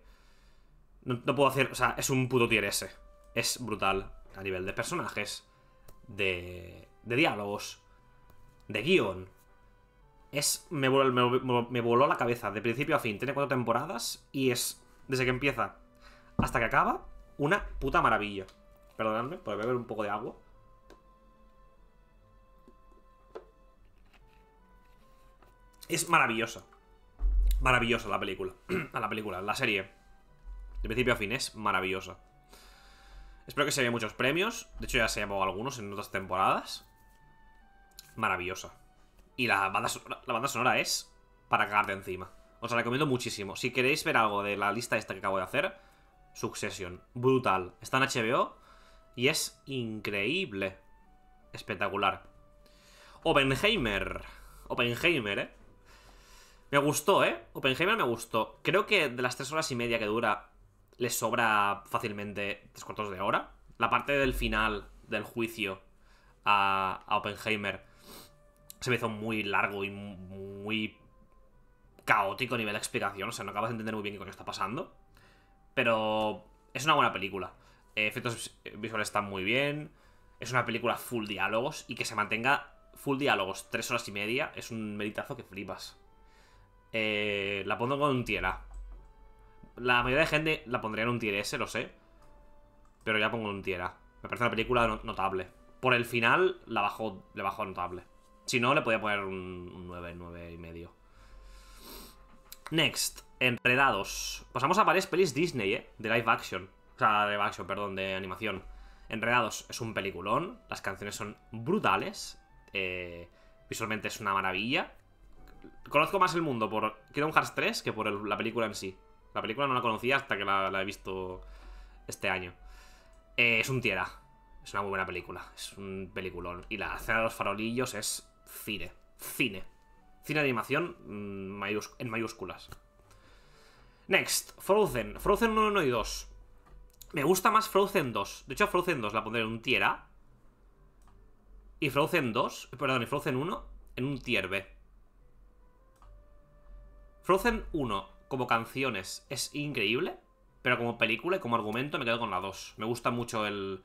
no, puedo hacer. O sea, es un puto tier ese, Es brutal. A nivel de personajes. De. De diálogos. De guión es me voló, la cabeza de principio a fin. Tiene cuatro temporadas y es, desde que empieza hasta que acaba, una puta maravilla. Perdonadme por beber un poco de agua. Es maravillosa. Maravillosa la película. Ah, la película, la serie. De principio a fin es maravillosa. Espero que se vean muchos premios. De hecho, ya se llevado algunos en otras temporadas. Maravillosa. Y la banda, sonora, es para cagar de encima. Os la recomiendo muchísimo. Si queréis ver algo de la lista esta que acabo de hacer, Succession. Brutal. Está en HBO y es increíble. Espectacular. Oppenheimer. Oppenheimer, ¿eh? Me gustó, ¿eh? Oppenheimer me gustó. Creo que de las tres horas y media que dura, le sobra fácilmente tres cuartos de hora. La parte del final del juicio a Oppenheimer se me hizo muy largo y muy caótico a nivel de explicación. O sea, no acabas de entender muy bien qué coño está pasando. Pero es una buena película. Eh, efectos visuales están muy bien. Es una película full diálogos y que se mantenga full diálogos tres horas y media es un meritazo que flipas. Eh, la pongo con un tier A. La mayoría de gente la pondría en un tier S, lo sé. Pero ya pongo en un tier A. Me parece una película notable. Por el final la bajo le notable. Si no, le podía poner un, 9, 9 y medio. Next, Enredados. Pasamos a varias pelis Disney, ¿eh? De live action. O sea, de live action, perdón, de animación. Enredados es un peliculón. Las canciones son brutales. Eh, visualmente es una maravilla. Conozco más el mundo por Kingdom Hearts 3 que por la película en sí. La película no la conocía hasta que la, he visto este año. Eh, es un tierra. Es una muy buena película. Es un peliculón. Y la escena de los farolillos es cine. Cine. Cine de animación mm, en mayúsculas. Next, Frozen. Frozen 1, y 2. Me gusta más Frozen 2. De hecho, Frozen 2 la pondré en un tier A. Y Frozen 2, perdón, y Frozen 1 en un tier B. Frozen 1 como canciones es increíble, pero como película y como argumento me quedo con la 2. Me gusta mucho el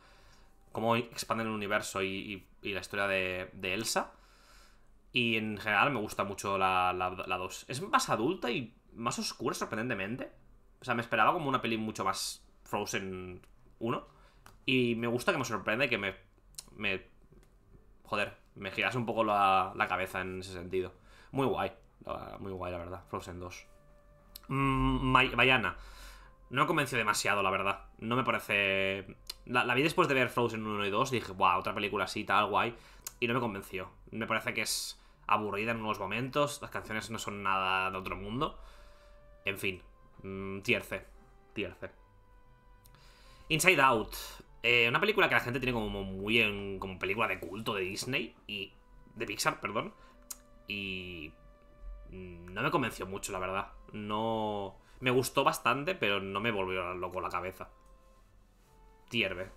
cómo expanden el universo y, la historia de, de Elsa. Y en general me gusta mucho la 2. La, es más adulta y más oscura, sorprendentemente. O sea, me esperaba como una peli mucho más Frozen 1. Y me gusta que me sorprende que me. me joder, me girase un poco la, cabeza en ese sentido. Muy guay. Muy guay, la verdad. Frozen 2. Mm, No me convenció demasiado, la verdad. No me parece. La, la, vi después de ver Frozen 1 y 2 y dije, wow, otra película así, tal, guay. Y no me convenció. Me parece que es aburrida en unos momentos, las canciones no son nada de otro mundo. En fin, mm, tierce, tierce. Inside Out, eh, una película que la gente tiene como muy en, como película de culto de Disney y de Pixar, perdón, y no me convenció mucho, la verdad. No me gustó bastante, pero no me volvió loco la cabeza. Tierve.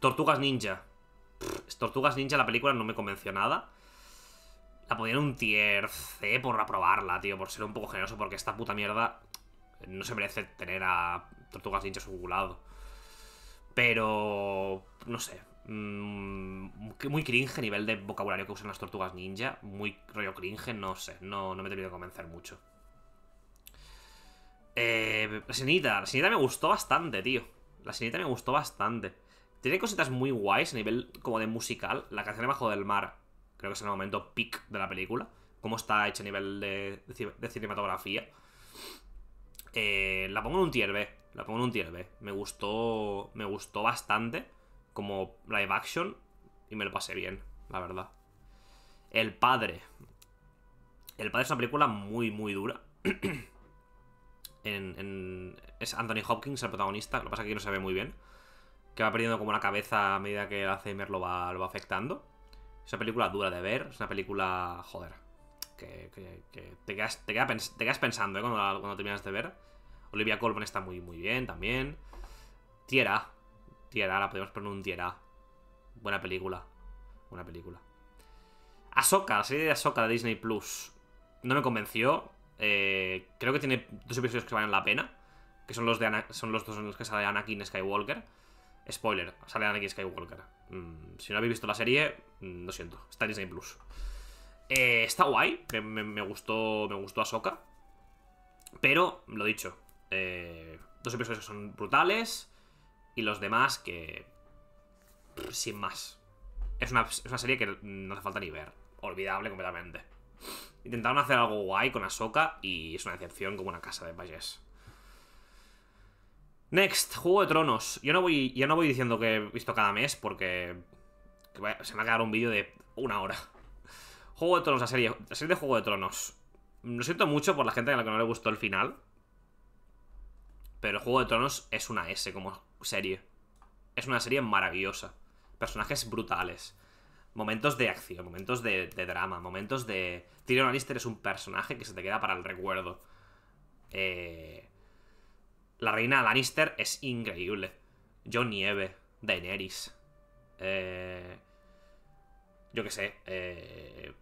Tortugas Ninja. Tortugas Ninja, la película no me convenció nada la podían un tier C por aprobarla, tío, por ser un poco generoso, porque esta puta mierda no se merece tener a Tortugas Ninja culado. Pero, no sé, mm, muy cringe a nivel de vocabulario que usan las Tortugas Ninja, muy rollo cringe, no sé, no, no me he tenido que convencer mucho. Eh, la Sinita, la Sinita me gustó bastante, tío. La Sinita me gustó bastante. Tiene cositas muy guays a nivel como de musical. La canción debajo del mar creo que es el momento peak de la película, cómo está hecha a nivel de, cinematografía. Eh, la pongo en un tier B, la pongo en un tier B. Me gustó, me gustó bastante como live action y me lo pasé bien, la verdad. El padre. El padre es una película muy, muy dura. es Anthony Hopkins el protagonista, lo que pasa es que no se ve muy bien. Que va perdiendo como la cabeza a medida que el Alzheimer lo va afectando. Es una película dura de ver, es una película, joder, que, que, te, quedas, pensando ¿eh? cuando, terminas de ver. Olivia Colman está muy, muy bien también. Tierra, Tierra, la podemos poner un Tierra. Buena película, buena película. Ahsoka, la serie de Ahsoka de Disney Plus. No me convenció. Eh, creo que tiene dos episodios que valen la pena. Que son los de son los dos en los que sale Anakin Skywalker. Spoiler, sale Anakin Skywalker. Mm, si no habéis visto la serie, mm, lo siento, está en Disney Plus. Eh, está guay, me, gustó, me gustó Ahsoka. Pero, lo dicho, eh, dos episodios que son brutales y los demás que. sin más. Es una, es una, serie que no hace falta ni ver. Olvidable completamente. Intentaron hacer algo guay con Ahsoka y es una decepción como una casa de valles Next, Juego de Tronos. Yo no voy, yo no voy diciendo que he visto cada mes porque se me ha quedado un vídeo de una hora. Juego de Tronos, la serie, serie de Juego de Tronos. Lo siento mucho por la gente a la que no le gustó el final. Pero el Juego de Tronos es una S como serie. Es una serie maravillosa. Personajes brutales. Momentos de acción, momentos de, drama, momentos de... Tyrion Lannister es un personaje que se te queda para el recuerdo. Eh... La reina Lannister es increíble. Yo Nieve, Daenerys. Eh, yo qué sé. Eh,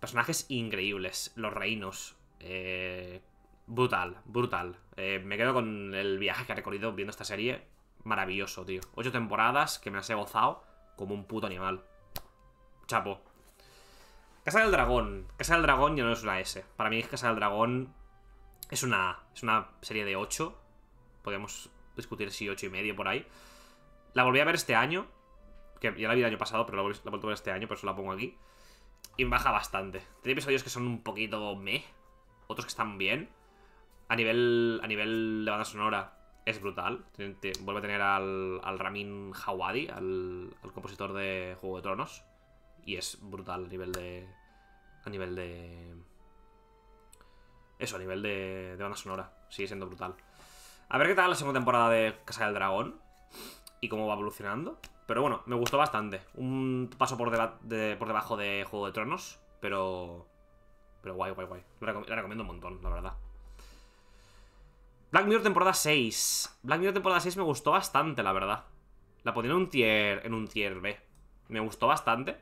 personajes increíbles. Los reinos. Eh, brutal, brutal. Eh, me quedo con el viaje que he recorrido viendo esta serie. Maravilloso, tío. Ocho temporadas que me las he gozado como un puto animal. Chapo. Casa del Dragón. Casa del Dragón ya no es una S. Para mí es Casa del Dragón es una Es una serie de ocho podríamos discutir si 8 y medio por ahí. La volví a ver este año, que ya la vi el año pasado, pero la, volví, a ver este año, por eso la pongo aquí. Y baja bastante. Tiene episodios que son un poquito meh, otros que están bien. A nivel, a nivel de banda sonora es brutal. vuelve a tener al, al Ramin Hawadi, al, compositor de Juego de Tronos. Y es brutal a nivel de... A nivel de... Eso, a nivel de banda sonora. Sigue siendo brutal. A ver qué tal la segunda temporada de Casa del Dragón y cómo va evolucionando. Pero bueno, me gustó bastante. Un paso por, por debajo de Juego de Tronos, pero... Pero guay, guay, guay. La, recomiendo un montón, la verdad. Black Mirror temporada 6. Black Mirror temporada 6 me gustó bastante, la verdad. La pondría en un tier, en un tier B. Me gustó bastante.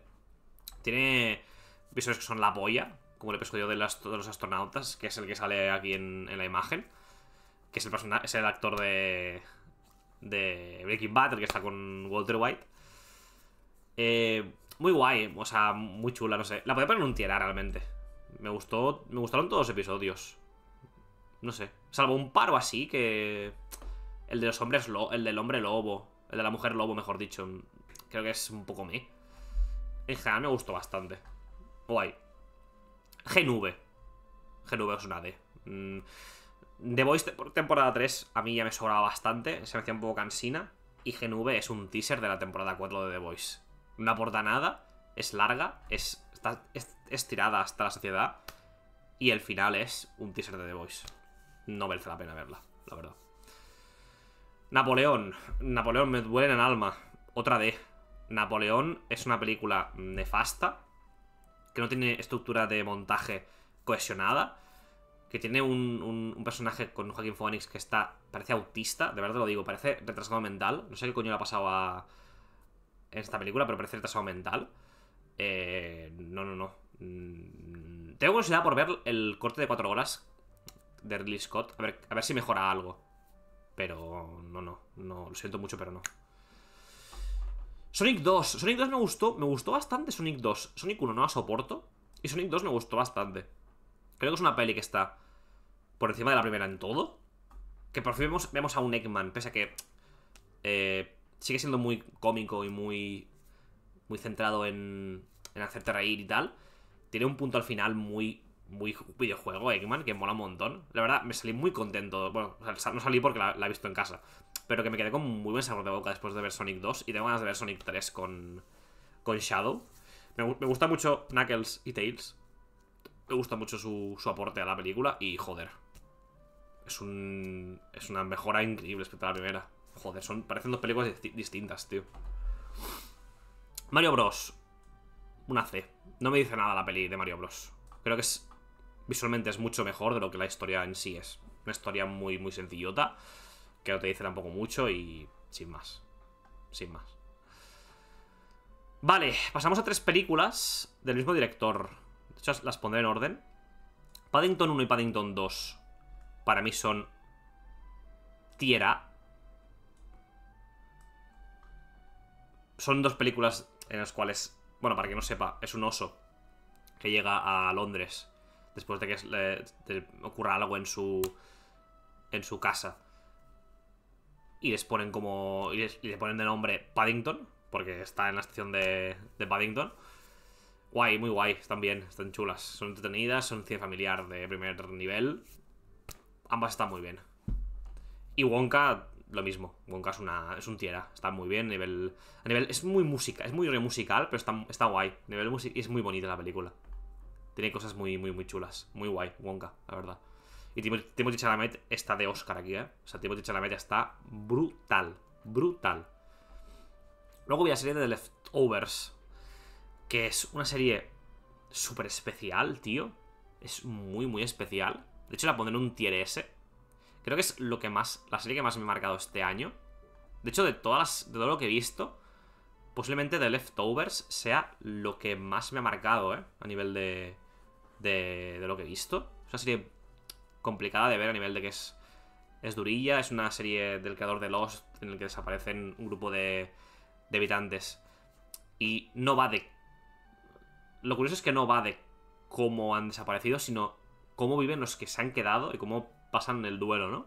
Tiene visores que son la boya como el episodio de, de los astronautas, que es el que sale aquí en, en la imagen que es el, actor de, de Breaking Bad, que está con Walter White. Eh, muy guay, o sea, muy chula, no sé. La podía poner en un tierra realmente. Me gustó, me gustaron todos los episodios. No sé, salvo un paro así que el de los hombres lo, el del hombre lobo, el de la mujer lobo, mejor dicho, creo que es un poco me. En general me gustó bastante. Guay. Genuve Genuve es una D. Mm. The Voice temporada 3 a mí ya me sobraba bastante, se me hacía un poco cansina. Y GNV es un teaser de la temporada 4 de The Voice. No aporta nada, es larga, es, está estirada hasta la sociedad. Y el final es un teaser de The Voice. No merece la pena verla, la verdad. Napoleón. Napoleón me duele en alma. Otra D. Napoleón es una película nefasta, que no tiene estructura de montaje cohesionada que tiene un, un, personaje con un Joaquín Phoenix que está, parece autista, de verdad lo digo, parece retrasado mental. No sé qué coño le ha pasado a, en esta película, pero parece retrasado mental. Eh, no, no, no. Mm, tengo curiosidad por ver el corte de 4 horas de Ridley Scott. A ver, si mejora algo. Pero no, no, no. Lo siento mucho, pero no. Sonic 2. Sonic 2 me gustó. Me gustó bastante Sonic 2. Sonic 1 no la soporto. Y Sonic 2 me gustó bastante. Creo que es una peli que está por encima de la primera en todo. Que por fin vemos, a un Eggman, pese a que eh, sigue siendo muy cómico y muy, muy centrado en, en hacerte reír y tal. Tiene un punto al final muy muy videojuego, Eggman, que mola un montón. La verdad, me salí muy contento. Bueno, no salí porque la, he visto en casa. Pero que me quedé con muy buen sabor de boca después de ver Sonic 2 y tengo ganas de ver Sonic 3 con, con Shadow. Me, me gusta mucho Knuckles y Tails me gusta mucho su, aporte a la película y joder. Es un. Es una mejora increíble respecto a la primera. Joder, son, parecen dos películas distintas, tío. Mario Bros. Una C. No me dice nada la peli de Mario Bros. Creo que es. Visualmente es mucho mejor de lo que la historia en sí es. Una historia muy, muy sencillota. Que no te dice tampoco mucho y. sin más. Sin más. Vale, pasamos a tres películas del mismo director las pondré en orden. Paddington 1 y Paddington 2 para mí son tierra Son dos películas en las cuales, bueno, para que no sepa, es un oso que llega a Londres después de que le, ocurra algo en su en su casa. Y les ponen como ponen de nombre Paddington, porque está en la estación de, de Paddington. Guay, muy guay, están bien, están chulas. Son entretenidas, son cien familiar de primer nivel. Ambas están muy bien. Y Wonka, lo mismo. Wonka es, una, es un tierra, está muy bien. Nivel, a nivel, es muy música, es muy musical, pero está, guay. Y nivel música es muy bonita la película. Tiene cosas muy, muy, muy chulas. Muy guay, Wonka, la verdad. Y Timothy, está de Oscar aquí, ¿eh? O sea, Timothy Chalamet está brutal. Brutal. Luego voy la serie de The Leftovers que es una serie súper especial, tío. Es muy, muy especial. De hecho, la pondré en un tier S. Creo que es lo que más, la serie que más me ha marcado este año. De hecho, de, todas de todo lo que he visto, posiblemente The Leftovers sea lo que más me ha marcado, ¿eh? A nivel de, de, de lo que he visto. Es una serie complicada de ver a nivel de que es, es durilla. Es una serie del creador de Lost en el que desaparecen un grupo de, de habitantes. Y no va de lo curioso es que no va de cómo han desaparecido, sino cómo viven los que se han quedado y cómo pasan el duelo, ¿no?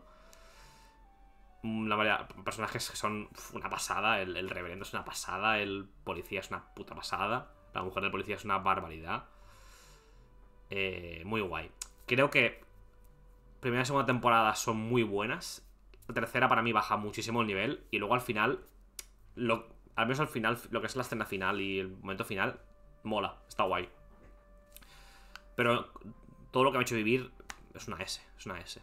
Mm, la variedad, personajes que son una pasada, el, reverendo es una pasada, el policía es una puta pasada, la mujer del policía es una barbaridad. Eh, muy guay. Creo que primera y segunda temporada son muy buenas. La tercera para mí baja muchísimo el nivel. Y luego al final, al menos al final, lo que es la escena final y el momento final, mola, está guay. Pero todo lo que me ha hecho vivir es una S, es una S.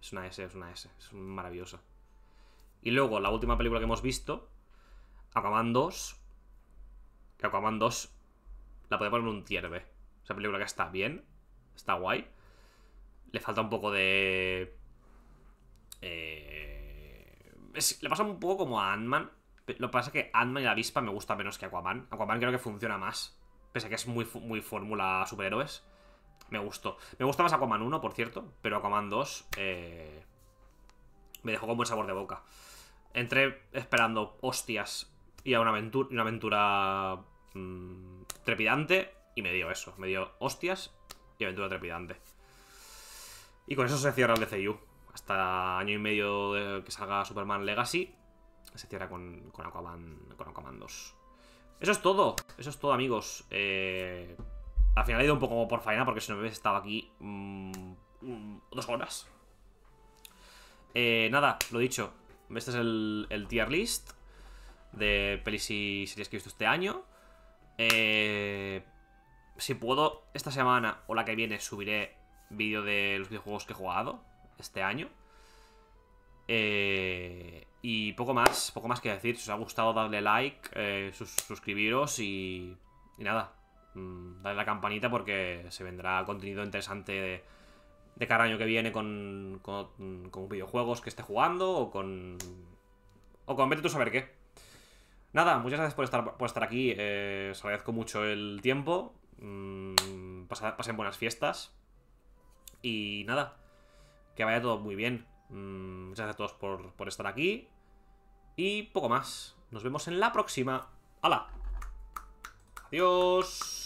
Es una S, es una S, es maravillosa. Y luego, la última película que hemos visto, Aquaman 2. Aquaman 2 la podía poner un tier Esa película que está bien, está guay. Le falta un poco de. Eh... le pasa un poco como a Ant-Man. Lo que pasa es que Ant-Man y la avispa me gusta menos que Aquaman. Aquaman creo que funciona más pese a que es muy, muy fórmula superhéroes, me gustó. Me gusta más Aquaman 1, por cierto, pero Aquaman 2 eh, me dejó con buen sabor de boca. Entré esperando hostias y a una aventura, una aventura mm, trepidante y me dio eso, me dio hostias y aventura trepidante. Y con eso se cierra el DCU. Hasta año y medio que salga Superman Legacy, se cierra con, con Aquaman, con Aquaman 2. Eso es todo, eso es todo amigos eh, Al final he ido un poco por faena Porque si no me hubiese estado aquí mm, mm, Dos horas eh, Nada, lo dicho Este es el, el, tier list De pelis y series que he visto este año eh, Si puedo, esta semana O la que viene subiré vídeo de los videojuegos que he jugado Este año Eh y poco más, poco más que decir. Si os ha gustado, darle like, eh, suscribiros y, nada. Mm, Dale darle la campanita porque se vendrá contenido interesante de, cada año que viene con, con, videojuegos que esté jugando o con. O con vete tú saber qué. Nada, muchas gracias por estar, por estar aquí. Eh, os agradezco mucho el tiempo. Mm, pasen buenas fiestas. Y nada, que vaya todo muy bien. Mm, muchas gracias a todos por, por estar aquí. Y poco más. Nos vemos en la próxima. ¡Hala! Adiós.